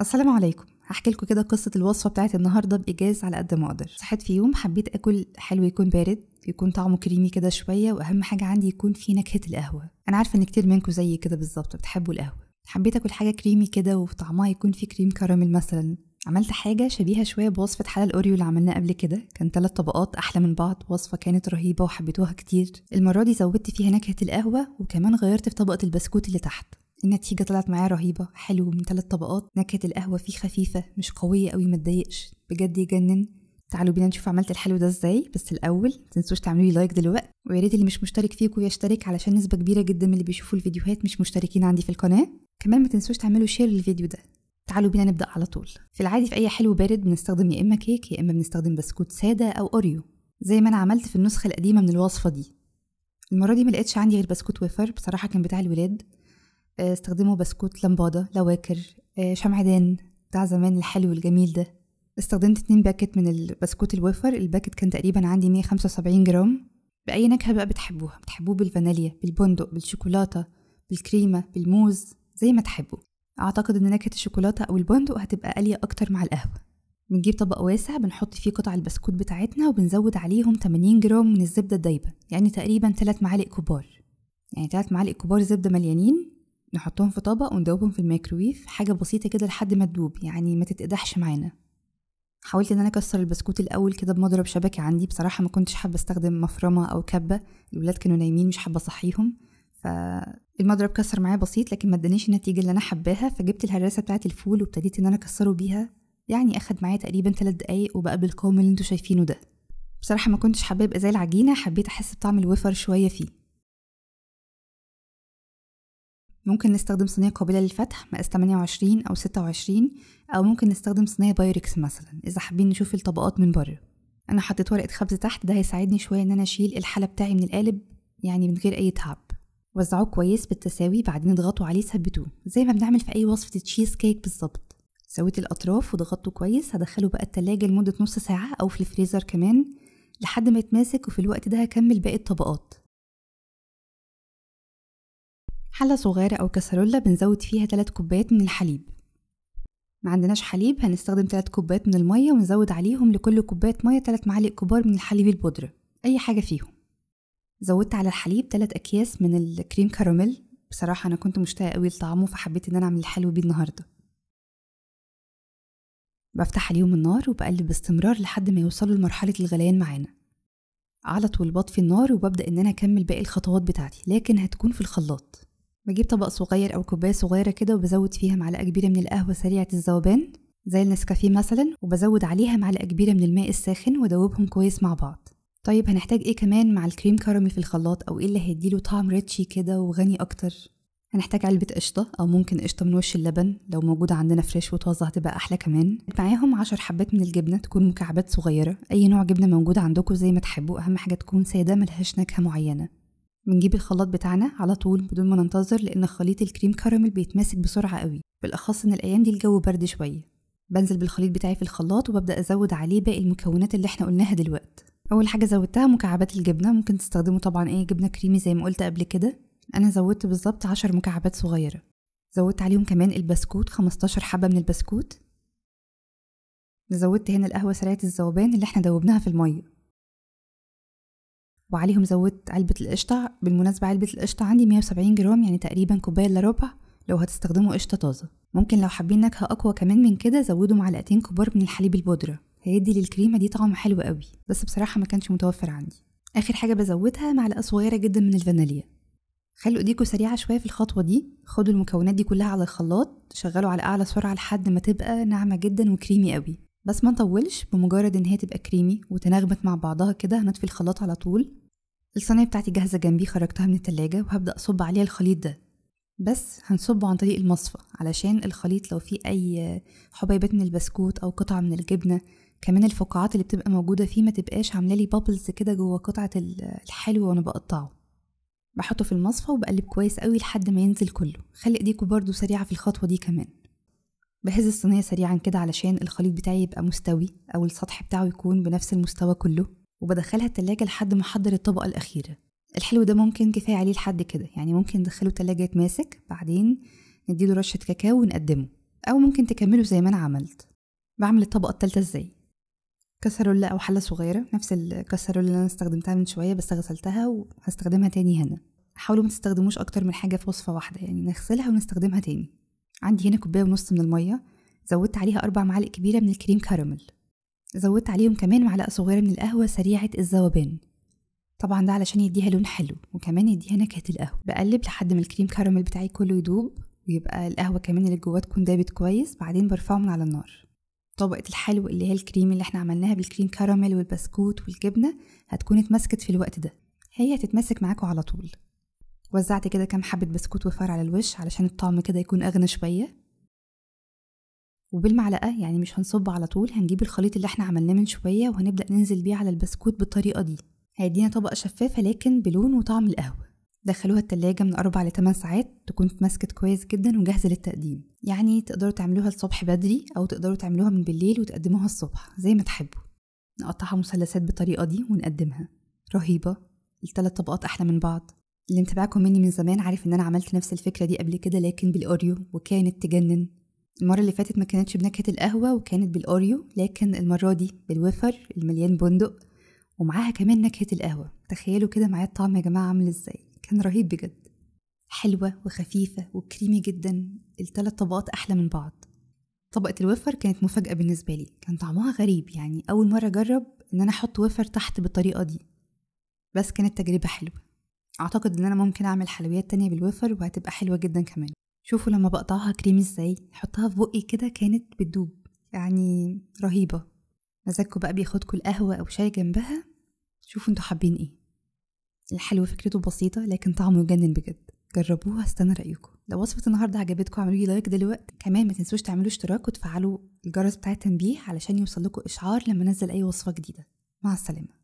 السلام عليكم هحكي لكم كده قصة الوصفة بتاعت النهاردة بإيجاز على قد ما أقدر صحيت في يوم حبيت أكل حلو يكون بارد يكون طعمه كريمي كده شوية وأهم حاجة عندي يكون فيه نكهة القهوة أنا عارفة إن كتير منكم زيي كده بالظبط بتحبوا القهوة حبيت أكل حاجة كريمي كده وطعمها يكون فيه كريم كراميل مثلا عملت حاجة شبيهة شوية بوصفة حلا الأوريو اللي عملناها قبل كده كان تلات طبقات أحلى من بعض وصفة كانت رهيبة وحبيتوها كتير المرة دي زودت فيها نكهة القهوة وكمان غيرت في طبقة البسكوت اللي تحت النتيجة طلعت معايا رهيبة حلو من ثلاث طبقات نكهة القهوة فيه خفيفة مش قوية قوي ما تضايقش بجد يجنن تعالوا بينا نشوف عملت الحلو ده ازاي بس الاول متنسوش تعملوا لي لايك دلوقتي ويا ريت اللي مش مشترك فيكم يشترك علشان نسبه كبيره جدا من اللي بيشوفوا الفيديوهات مش مشتركين عندي في القناه كمان ما تنسوش تعملوا شير للفيديو ده تعالوا بينا نبدا على طول في العادي في اي حلو بارد بنستخدم يا اما كيك يا اما بنستخدم بسكوت ساده او اوريو زي ما انا عملت في النسخه القديمه من الوصفه دي المره دي ما لقيتش عندي غير بسكوت ويفر بصراحه كان بتاع الولاد آه، استخدموا بسكوت لمبادة لواكر آه، شمعدان بتاع زمان الحلو الجميل ده استخدمت اتنين باكت من البسكوت الوفر الباكت كان تقريبا عندي مية خمسة وسبعين جرام بأي نكهة بقى بتحبوها بتحبوه بالفانيليا بالبندق بالشوكولاتة بالكريمة بالموز زي ما تحبوا أعتقد إن نكهة الشوكولاتة أو البندق هتبقى قالية أكتر مع القهوة بنجيب طبق واسع بنحط فيه قطع البسكوت بتاعتنا وبنزود عليهم 80 جرام من الزبدة الدايبة يعني تقريبا 3 معالق كبار يعني 3 معالق كبار زبدة مليانين نحطهم في طبق وندوبهم في الميكرويف حاجة بسيطة كده لحد ما تدوب يعني ما تتقدحش معانا حاولت ان انا اكسر البسكوت الاول كده بمضرب شبكة عندي بصراحة ما كنتش حابة استخدم مفرمة او كبة الولاد كانوا نايمين مش حابة اصحيهم فالمضرب كسر معايا بسيط لكن ما ادانيش النتيجة اللي انا حباها فجبت الهراسة بتاعة الفول وابتديت ان انا اكسره بيها يعني اخد معايا تقريبا ثلاث دقايق وبقى بالقوام اللي انتوا شايفينه ده بصراحة ما كنتش حابة يبقى زي العجينة حبيت احس بطعم الوفر شوية فيه ممكن نستخدم صينية قابلة للفتح مقاس 28 أو 26 أو ممكن نستخدم صينية بايركس مثلا إذا حابين نشوف الطبقات من بره أنا حطيت ورقة خبز تحت ده هيساعدني شوية إن أنا أشيل الحلة بتاعي من القالب يعني من غير أي تعب وزعوه كويس بالتساوي بعدين اضغطوا عليه ثبتوه زي ما بنعمل في أي وصفة تشيز كيك بالظبط سويت الأطراف وضغطته كويس هدخله بقى التلاجة لمدة نص ساعة أو في الفريزر كمان لحد ما يتماسك وفي الوقت ده هكمل باقي الطبقات حلة صغيرة أو كسرولة بنزود فيها تلات كوبايات من الحليب ما عندناش حليب هنستخدم تلات كوبايات من المية ونزود عليهم لكل كوباية مية تلات معالق كبار من الحليب البودرة أي حاجة فيهم زودت على الحليب تلات أكياس من الكريم كراميل بصراحة أنا كنت مشتاقة قوي لطعمه فحبيت إن أنا أعمل الحلو بيه النهاردة بفتح عليهم النار وبقلب باستمرار لحد ما يوصلوا لمرحلة الغليان معانا على طول بطفي النار وببدأ إن أنا أكمل باقي الخطوات بتاعتي لكن هتكون في الخلاط بجيب طبق صغير أو كوباية صغيرة كده وبزود فيها معلقة كبيرة من القهوة سريعة الذوبان زي النسكافيه مثلا وبزود عليها معلقة كبيرة من الماء الساخن وادوبهم كويس مع بعض طيب هنحتاج ايه كمان مع الكريم كراميل في الخلاط او ايه اللي هيديله طعم ريتشي كده وغني اكتر هنحتاج علبة قشطة أو ممكن قشطة من وش اللبن لو موجودة عندنا فريش وطازة هتبقى أحلى كمان معاهم عشر حبات من الجبنة تكون مكعبات صغيرة أي نوع جبنة موجودة عندكم زي ما تحبوا أهم حاجة تكون سادة ملهاش نكهة معينة بنجيب الخلاط بتاعنا على طول بدون ما ننتظر لأن خليط الكريم كراميل بيتماسك بسرعة قوي بالأخص إن الأيام دي الجو برد شوية بنزل بالخليط بتاعي في الخلاط وببدأ أزود عليه باقي المكونات اللي احنا قلناها دلوقتي أول حاجة زودتها مكعبات الجبنة ممكن تستخدموا طبعا أي جبنة كريمي زي ما قلت قبل كده أنا زودت بالظبط عشر مكعبات صغيرة زودت عليهم كمان البسكوت خمستاشر حبة من البسكوت زودت هنا القهوة سريعة الذوبان اللي احنا دوبناها في المية وعليهم زودت علبة القشطة بالمناسبة علبة القشطة عندي 170 جرام يعني تقريبا كوباية إلا ربع لو هتستخدموا قشطة طازة ممكن لو حابين نكهة أقوى كمان من كده زودوا معلقتين كبار من الحليب البودرة هيدي للكريمة دي طعم حلو قوي بس بصراحة ما كانش متوفر عندي آخر حاجة بزودها معلقة صغيرة جدا من الفانيليا خلوا ايديكوا سريعة شوية في الخطوة دي خدوا المكونات دي كلها على الخلاط شغلوا على أعلى سرعة لحد ما تبقى ناعمة جدا وكريمي قوي بس ما نطولش بمجرد ان هي تبقى كريمي وتناغمت مع بعضها كده هنطفي الخلاط على طول الصينية بتاعتي جاهزة جنبي خرجتها من التلاجة وهبدأ أصب عليها الخليط ده بس هنصبه عن طريق المصفى علشان الخليط لو فيه أي حبيبات من البسكوت أو قطعة من الجبنة كمان الفقاعات اللي بتبقى موجودة فيه ما تبقاش عاملة لي بابلز كده جوه قطعة الحلو وأنا بقطعه بحطه في المصفى وبقلب كويس قوي لحد ما ينزل كله خلي ايديكوا برضو سريعة في الخطوة دي كمان بهز الصينية سريعا كده علشان الخليط بتاعي يبقى مستوي أو السطح بتاعه يكون بنفس المستوى كله وبدخلها التلاجة لحد ما أحضر الطبقة الأخيرة الحلو ده ممكن كفاية عليه لحد كده يعني ممكن ندخله تلاجة يتماسك بعدين نديله رشة كاكاو ونقدمه أو ممكن تكمله زي ما أنا عملت بعمل الطبقة التالتة ازاي كسرولة أو حلة صغيرة نفس الكسرولة اللي أنا استخدمتها من شوية بس غسلتها وهستخدمها تاني هنا حاولوا ما تستخدموش أكتر من حاجة في وصفة واحدة يعني نغسلها ونستخدمها تاني عندي هنا كوباية ونص من المية زودت عليها أربع معالق كبيرة من الكريم كاراميل زودت عليهم كمان معلقة صغيرة من القهوة سريعة الذوبان طبعا ده علشان يديها لون حلو وكمان يديها نكهة القهوة بقلب لحد ما الكريم كاراميل بتاعي كله يدوب ويبقى القهوة كمان اللي جواه تكون دابت كويس بعدين برفعه من على النار طبقة الحلو اللي هي الكريم اللي احنا عملناها بالكريم كراميل والبسكوت والجبنة هتكون اتمسكت في الوقت ده هي هتتمسك معاكوا على طول وزعت كده كام حبة بسكوت وفار على الوش علشان الطعم كده يكون أغنى شوية وبالمعلقة يعني مش هنصب على طول هنجيب الخليط اللي احنا عملناه من شوية وهنبدأ ننزل بيه على البسكوت بالطريقة دي هيدينا طبقة شفافة لكن بلون وطعم القهوة دخلوها التلاجة من أربع لتمن ساعات تكون اتمسكت كويس جدا وجاهزة للتقديم يعني تقدروا تعملوها الصبح بدري أو تقدروا تعملوها من بالليل وتقدموها الصبح زي ما تحبوا نقطعها مثلثات بالطريقة دي ونقدمها رهيبة التلات طبقات أحلى من بعض اللي متابعكم مني من زمان عارف ان انا عملت نفس الفكره دي قبل كده لكن بالاوريو وكانت تجنن المره اللي فاتت ما كانتش بنكهه القهوه وكانت بالاوريو لكن المره دي بالوفر المليان بندق ومعاها كمان نكهه القهوه تخيلوا كده معايا الطعم يا جماعه عامل ازاي كان رهيب بجد حلوه وخفيفه وكريمي جدا الثلاث طبقات احلى من بعض طبقه الوفر كانت مفاجاه بالنسبه لي كان طعمها غريب يعني اول مره اجرب ان انا احط وفر تحت بالطريقه دي بس كانت تجربه حلوه أعتقد إن أنا ممكن أعمل حلويات تانية بالوفر وهتبقى حلوة جدا كمان شوفوا لما بقطعها كريم ازاي حطها في بقي كده كانت بتدوب يعني رهيبة مزاجكوا بقى بياخدكوا القهوة أو شاي جنبها شوفوا انتوا حابين ايه الحلو فكرته بسيطة لكن طعمه يجنن بجد جربوها استنى رأيكم لو وصفة النهاردة عجبتكم اعملوا لي لايك دلوقتي كمان ما تنسوش تعملوا اشتراك وتفعلوا الجرس بتاع التنبيه علشان يوصلكوا إشعار لما انزل أي وصفة جديدة مع السلامة